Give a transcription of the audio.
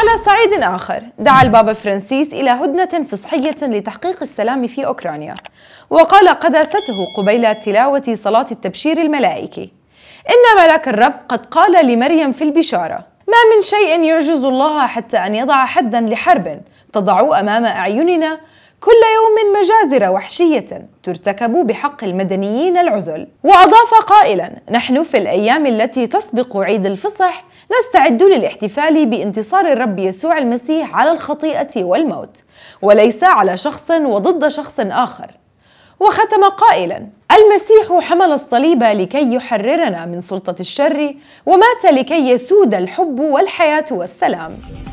على صعيد آخر دعا البابا فرانسيس إلى هدنة فصحية لتحقيق السلام في أوكرانيا وقال قداسته قبيل تلاوة صلاة التبشير الملائكي إن ملاك الرب قد قال لمريم في البشارة ما من شيء يعجز الله حتى أن يضع حدا لحرب تضع أمام أعيننا كل يوم مجازر وحشية ترتكب بحق المدنيين العزل وأضاف قائلا نحن في الأيام التي تسبق عيد الفصح نستعد للاحتفال بانتصار الرب يسوع المسيح على الخطيئة والموت وليس على شخص وضد شخص آخر وختم قائلا المسيح حمل الصليب لكي يحررنا من سلطة الشر ومات لكي يسود الحب والحياة والسلام